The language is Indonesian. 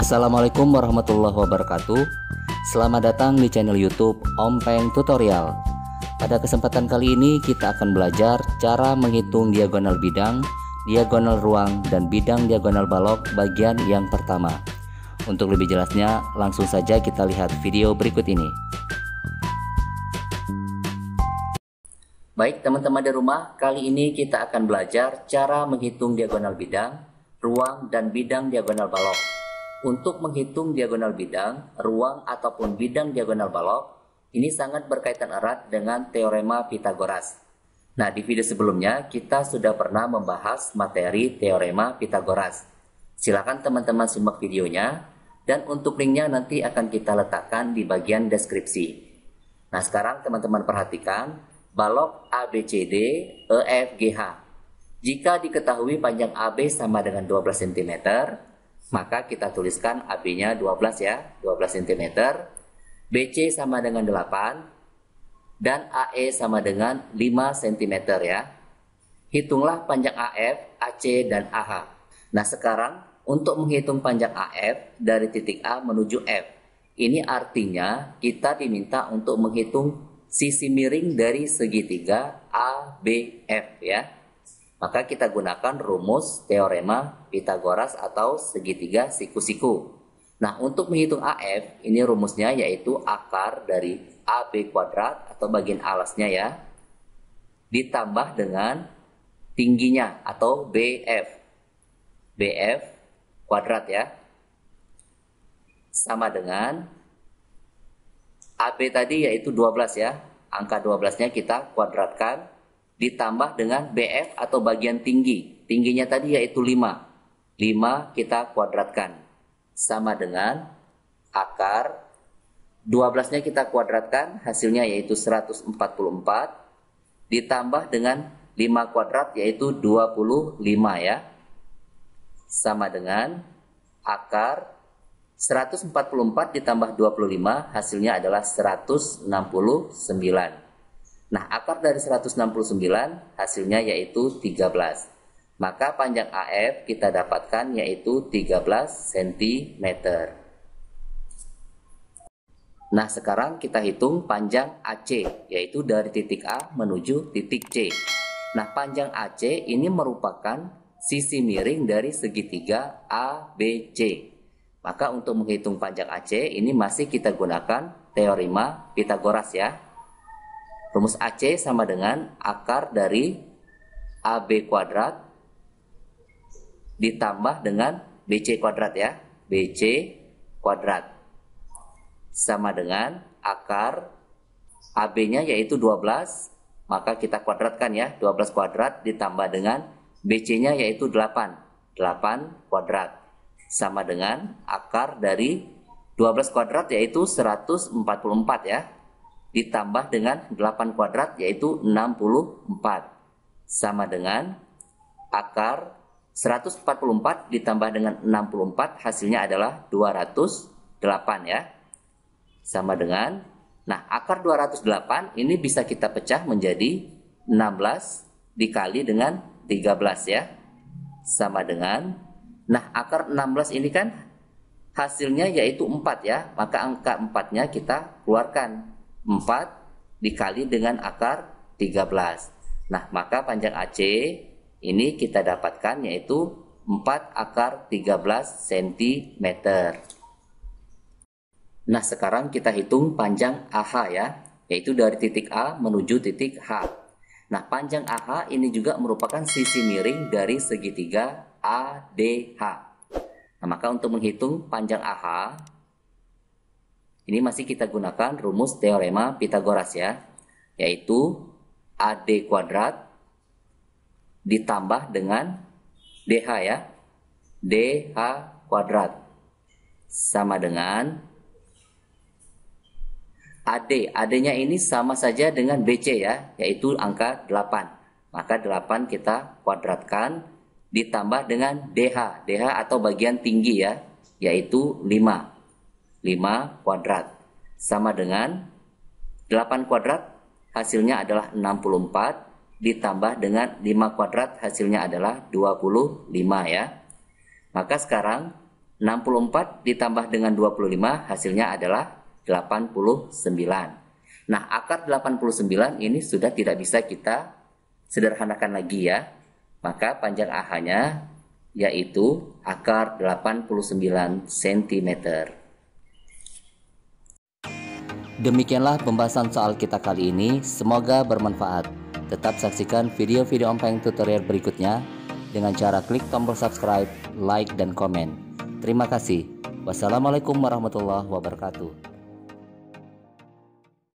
Assalamualaikum warahmatullahi wabarakatuh Selamat datang di channel youtube Om Peng Tutorial Pada kesempatan kali ini kita akan belajar cara menghitung diagonal bidang, diagonal ruang, dan bidang diagonal balok bagian yang pertama Untuk lebih jelasnya langsung saja kita lihat video berikut ini Baik teman-teman di rumah, kali ini kita akan belajar cara menghitung diagonal bidang, ruang, dan bidang diagonal balok untuk menghitung diagonal bidang, ruang ataupun bidang diagonal balok, ini sangat berkaitan erat dengan teorema Pitagoras. Nah, di video sebelumnya kita sudah pernah membahas materi teorema Pitagoras. Silakan teman-teman simak videonya dan untuk linknya nanti akan kita letakkan di bagian deskripsi. Nah, sekarang teman-teman perhatikan balok ABCD EFGH. Jika diketahui panjang AB sama dengan 12 cm, maka kita tuliskan AB-nya 12 ya, 12 cm. BC sama dengan 8 dan AE sama dengan 5 cm ya. Hitunglah panjang AF, AC dan AH. Nah, sekarang untuk menghitung panjang AF dari titik A menuju F. Ini artinya kita diminta untuk menghitung sisi miring dari segitiga ABF ya. Maka kita gunakan rumus teorema Pitagoras atau segitiga siku-siku. Nah, untuk menghitung AF, ini rumusnya yaitu akar dari AB kuadrat atau bagian alasnya ya, ditambah dengan tingginya atau BF. BF kuadrat ya, sama dengan AB tadi yaitu 12 ya, angka 12-nya kita kuadratkan ditambah dengan BF atau bagian tinggi. Tingginya tadi yaitu 5. 5 kita kuadratkan. Sama dengan akar 12-nya kita kuadratkan, hasilnya yaitu 144 ditambah dengan 5 kuadrat yaitu 25 ya. Sama dengan akar 144 ditambah 25 hasilnya adalah 169. Nah, akar dari 169 hasilnya yaitu 13. Maka panjang AF kita dapatkan yaitu 13 cm. Nah, sekarang kita hitung panjang AC, yaitu dari titik A menuju titik C. Nah, panjang AC ini merupakan sisi miring dari segitiga ABC. Maka untuk menghitung panjang AC ini masih kita gunakan teorema Pitagoras ya. Rumus AC sama dengan akar dari AB kuadrat ditambah dengan BC kuadrat ya. BC kuadrat sama dengan akar AB-nya yaitu 12, maka kita kuadratkan ya, 12 kuadrat ditambah dengan BC-nya yaitu 8, 8 kuadrat sama dengan akar dari 12 kuadrat yaitu 144 ya, ditambah dengan 8 kuadrat yaitu 64 sama dengan akar 144 ditambah dengan 64 hasilnya adalah 208 ya sama dengan nah akar 208 ini bisa kita pecah menjadi 16 dikali dengan 13 ya sama dengan nah akar 16 ini kan hasilnya yaitu 4 ya maka angka 4 nya kita keluarkan 4 dikali dengan akar 13. Nah, maka panjang AC ini kita dapatkan yaitu 4 akar 13 cm. Nah, sekarang kita hitung panjang AH ya, yaitu dari titik A menuju titik H. Nah, panjang AH ini juga merupakan sisi miring dari segitiga ADH. Nah, maka untuk menghitung panjang AH, ini masih kita gunakan rumus teorema Pitagoras ya, yaitu AD kuadrat ditambah dengan DH ya. DH kuadrat sama dengan AD. AD-nya ini sama saja dengan BC ya, yaitu angka 8. Maka 8 kita kuadratkan ditambah dengan DH. DH atau bagian tinggi ya, yaitu 5. 5 kuadrat. Sama dengan 8 kuadrat hasilnya adalah 64 ditambah dengan 5 kuadrat hasilnya adalah 25 ya. Maka sekarang 64 ditambah dengan 25 hasilnya adalah 89. Nah, akar 89 ini sudah tidak bisa kita sederhanakan lagi ya. Maka panjang AH-nya yaitu akar 89 cm. Demikianlah pembahasan soal kita kali ini, semoga bermanfaat. Tetap saksikan video-video Ompeng tutorial berikutnya dengan cara klik tombol subscribe, like, dan komen. Terima kasih. Wassalamualaikum warahmatullahi wabarakatuh.